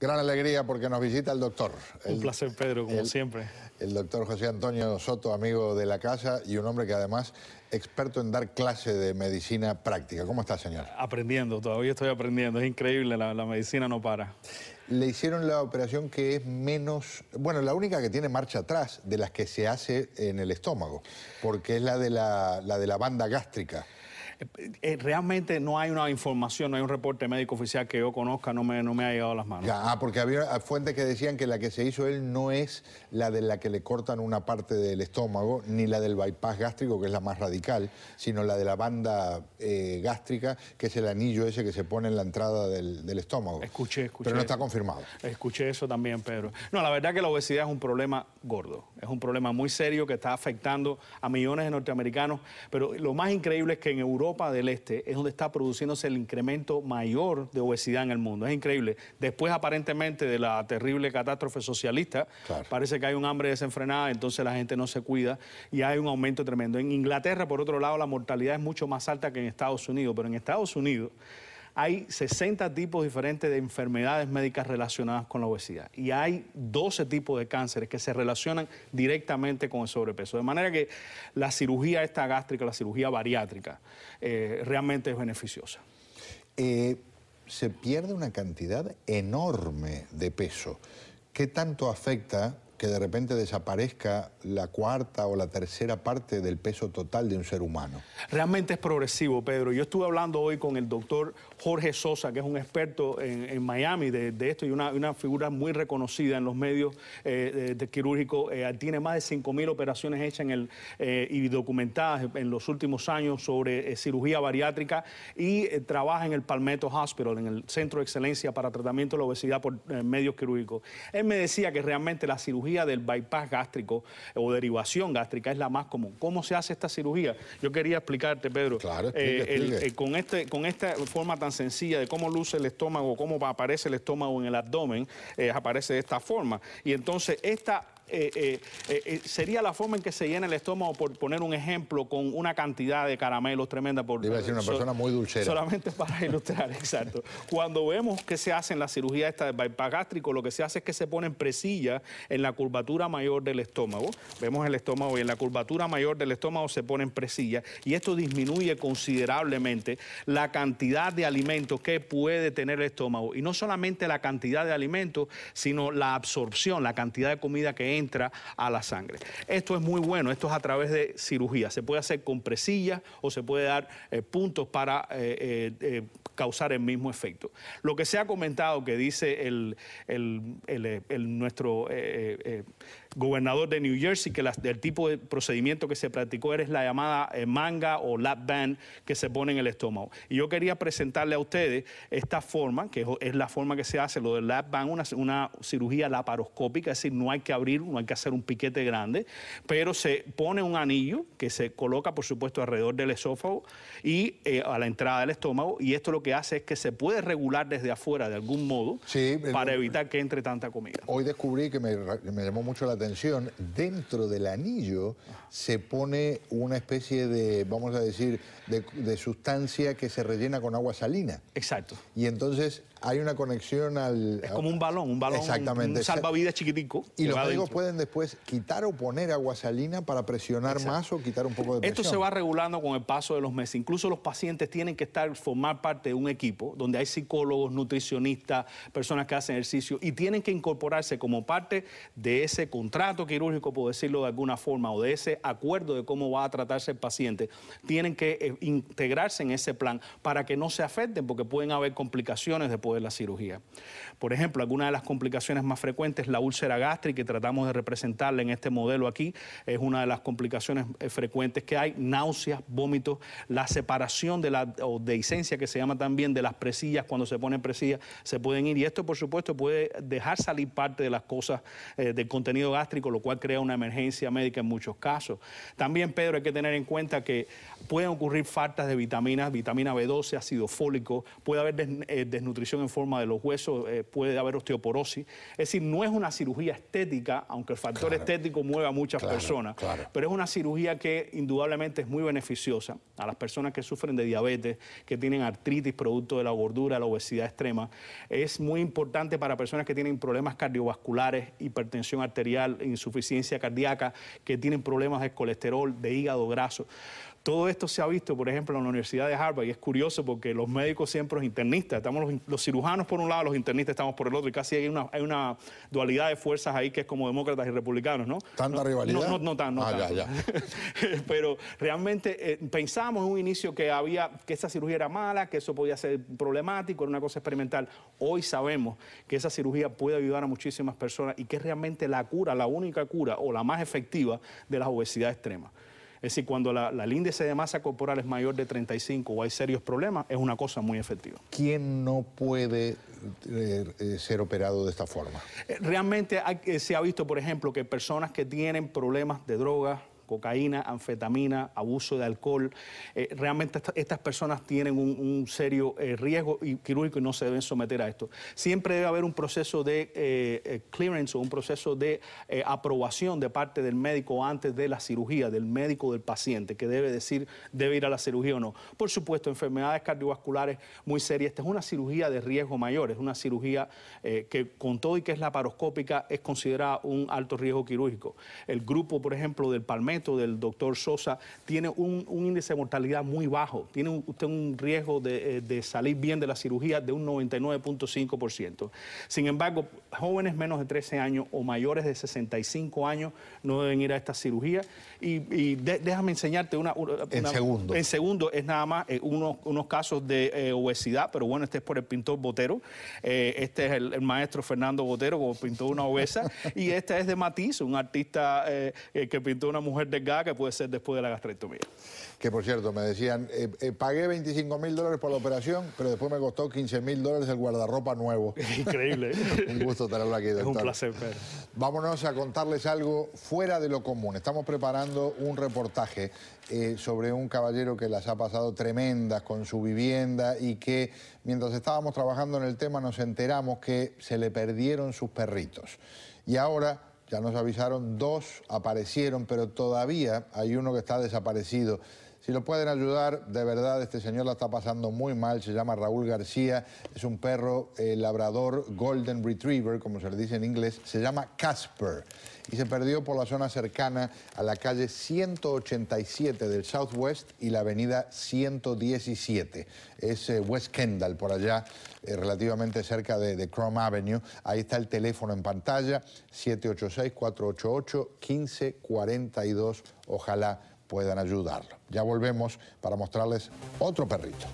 Gran alegría porque nos visita el doctor. Un placer, Pedro, como siempre. El doctor José Antonio Soto, amigo de la casa y un hombre que además experto en dar clase de medicina práctica. ¿Cómo está, señor? Aprendiendo, todavía estoy aprendiendo. Es increíble, la, medicina no para. Le hicieron la operación que es menos, bueno, la única que tiene marcha atrás de las que se hace en el estómago, porque es la de la, de la banda gástrica. Eh, realmente no hay una información, no hay un reporte médico oficial que yo conozca, no me, no me ha llegado a las manos. ah, porque había fuentes que decían que la que se hizo él no es la de la que le cortan una parte del estómago, ni la del bypass gástrico, que es la más radical, sino la de la banda eh, gástrica, que es el anillo ese que se pone en la entrada del, del estómago. Escuché, escuché. Pero no está confirmado. Escuché eso también, Pedro. No, la verdad que la obesidad es un problema gordo, es un problema muy serio que está afectando a millones de norteamericanos, pero lo más increíble es que en Europa del Este es donde está produciéndose el incremento mayor de obesidad en el mundo. Es increíble. Después, aparentemente, de la terrible catástrofe socialista, parece que hay un hambre desenfrenada, entonces la gente no se cuida y hay un aumento tremendo. En Inglaterra, por otro lado, la mortalidad es mucho más alta que en Estados Unidos, pero en Estados Unidos hay 60 tipos diferentes de enfermedades médicas relacionadas con la obesidad y hay 12 tipos de cánceres que se relacionan directamente con el sobrepeso. De manera que la cirugía esta gástrica, la cirugía bariátrica, eh, realmente es beneficiosa. Eh, se pierde una cantidad enorme de peso. ¿Qué tanto afecta que de repente desaparezca la cuarta o la tercera parte del peso total de un ser humano. Realmente es progresivo, Pedro. Yo estuve hablando hoy con el doctor Jorge Sosa, que es un experto en, Miami de, esto y una, figura muy reconocida en los medios eh, quirúrgicos. Eh, tiene más de 5.000 operaciones hechas en el, eh, y documentadas en los últimos años sobre cirugía bariátrica y trabaja en el Palmetto Hospital, en el Centro de Excelencia para Tratamiento de la Obesidad por Medios Quirúrgicos. Él me decía que realmente la cirugía del bypass gástrico o derivación gástrica es la más común. ¿Cómo se hace esta cirugía? Yo quería explicarte, Pedro, eh, eh, con, este, con esta forma tan sencilla de cómo luce el estómago, cómo aparece el estómago en el abdomen, eh, aparece de esta forma. Y entonces esta eh, eh, eh, sería la forma en que se llena el estómago, por poner un ejemplo, con una cantidad de caramelos tremenda. Por, Debe ser una persona muy dulcera. Solamente para ilustrar, exacto. Cuando vemos que se hace en la cirugía esta del bypass lo que se hace es que se ponen presillas en la curvatura mayor del estómago. Vemos el estómago y en la curvatura mayor del estómago se ponen presillas y esto disminuye considerablemente la cantidad de alimentos que puede tener el estómago. Y no solamente la cantidad de alimentos, sino la absorción, la cantidad de comida que entra entra a la sangre. Esto es muy bueno, esto es a través de cirugía. Se puede hacer con presillas o se puede dar eh, puntos para eh, eh, causar el mismo efecto. Lo que se ha comentado que dice el, nuestro eh, eh, eh, gobernador de New Jersey, que el tipo de procedimiento que se practicó era la llamada manga o lap band que se pone en el estómago. Y yo quería presentarle a ustedes esta forma, que es la forma que se hace, lo del lap band, una, una cirugía laparoscópica, es decir, no hay que abrir, no hay que hacer un piquete grande, pero se pone un anillo que se coloca, por supuesto, alrededor del esófago y a la entrada del estómago, y esto lo que hace es que se puede regular desde afuera de algún modo para evitar que entre tanta comida. Hoy descubrí que me, llamó mucho la atención, dentro del anillo se pone una especie de, vamos a decir, de, de sustancia que se rellena con agua salina. Exacto. Y entonces hay una conexión al... Es como un balón, un balón, Exactamente. un salvavidas chiquitico. Y los médicos pueden después quitar o poner agua salina para presionar más o quitar un poco de presión. Esto se va regulando con el paso de los meses. Incluso los pacientes tienen que estar, formar parte de un equipo donde hay psicólogos, nutricionistas, personas que hacen ejercicio y tienen que incorporarse como parte de ese contrato quirúrgico, por decirlo de alguna forma, o de ese acuerdo de cómo va a tratarse el paciente. Tienen que eh, integrarse en ese plan para que no se afecten porque pueden haber complicaciones después de la cirugía. Por ejemplo, alguna de las complicaciones más frecuentes, la úlcera gástrica, que tratamos de representarle en este modelo aquí, es una de las complicaciones eh, frecuentes que hay, náuseas, vómitos, la separación de la o que se llama también de las presillas, cuando se ponen presillas se pueden ir y esto por supuesto puede dejar salir parte de las cosas eh, del contenido gástrico, lo cual crea una emergencia médica en muchos casos. También, Pedro, hay que tener en cuenta que pueden ocurrir faltas de vitaminas, vitamina B12, ácido fólico, puede haber eh, desnutrición en forma de los huesos, eh, puede haber osteoporosis. Es decir, no es una cirugía estética, aunque el factor estético mueve a muchas personas, pero es una cirugía que indudablemente es muy beneficiosa a las personas que sufren de diabetes, que tienen artritis producto de la gordura, la obesidad extrema. Es muy importante para personas que tienen problemas cardiovasculares, hipertensión arterial, insuficiencia cardíaca, que tienen problemas de colesterol, de hígado graso. Todo esto se ha visto, por ejemplo, en la Universidad de Harvard y es curioso porque los médicos siempre los internistas, estamos los, cirujanos por un lado, los internistas estamos por el otro y casi hay una, dualidad de fuerzas ahí que es como demócratas y republicanos, ¿no? ¿Tanta rivalidad? No, no, no, tan, ah, Ya, ya. Pero realmente eh, pensamos en un inicio que había, que esa cirugía era mala, que eso podía ser problemático, era una cosa experimental. Hoy sabemos que esa cirugía puede ayudar a muchísimas personas y que es realmente la cura, la única cura o la más efectiva de la obesidad extrema. Es decir, cuando la, el índice de masa corporal es mayor de 35 o hay serios problemas, es una cosa muy efectiva. ¿Quién no puede eh, eh, ser operado de esta forma? Eh, realmente se ha visto, por ejemplo, que personas que tienen problemas de drogas, cocaína, anfetamina, abuso de alcohol. Eh, realmente estas personas tienen un, serio eh, riesgo quirúrgico y no se deben someter a esto. Siempre debe haber un proceso de eh, clearance o un proceso de aprobación de parte del médico antes de la cirugía, del médico del paciente, que debe decir debe ir a la cirugía o no. Por supuesto, enfermedades cardiovasculares muy serias. Esta es una cirugía de riesgo mayor, es una cirugía que con todo y que es laparoscópica es considerada un alto riesgo quirúrgico. El grupo, por ejemplo, del palmetto del doctor Sosa tiene un, índice de mortalidad muy bajo. Tiene usted un riesgo eh, de, salir bien de la cirugía de un 99.5%. Sin embargo, jóvenes menos de 13 años o mayores de 65 años no deben ir a esta cirugía. Y, déjame enseñarte una, En segundo. En segundo es nada más eh, unos, casos de eh, obesidad, pero bueno, este es por el pintor Botero. este es el, maestro Fernando Botero, como pintó una obesa. y este es de Matiz, un artista que pintó una mujer Gaga, que puede ser después de la gastrectomía. Que por cierto, me decían, eh, eh, pagué 25 mil dólares por la operación, pero después me costó 15 mil dólares el guardarropa nuevo. Increíble. un gusto tenerlo aquí, Es un placer, Vámonos a contarles algo fuera de lo común. Estamos preparando un reportaje eh, sobre un caballero que las ha pasado tremendas con su vivienda y que mientras estábamos trabajando en el tema nos enteramos que se le perdieron sus perritos. Y ahora ya nos avisaron, dos aparecieron, pero todavía hay uno que está desaparecido. Si lo pueden ayudar, de verdad, este señor la está pasando muy mal. Se llama Raúl García, es un perro eh, labrador Golden Retriever, como se le dice en inglés. Se llama Casper y se perdió por la zona cercana a la calle 187 del Southwest y la avenida 117. Es eh, West Kendall, por allá, eh, relativamente cerca de, de Avenue. Ahí está el teléfono en pantalla, 786-488-1542. Ojalá puedan ayudarlo. Ya volvemos para mostrarles otro perrito.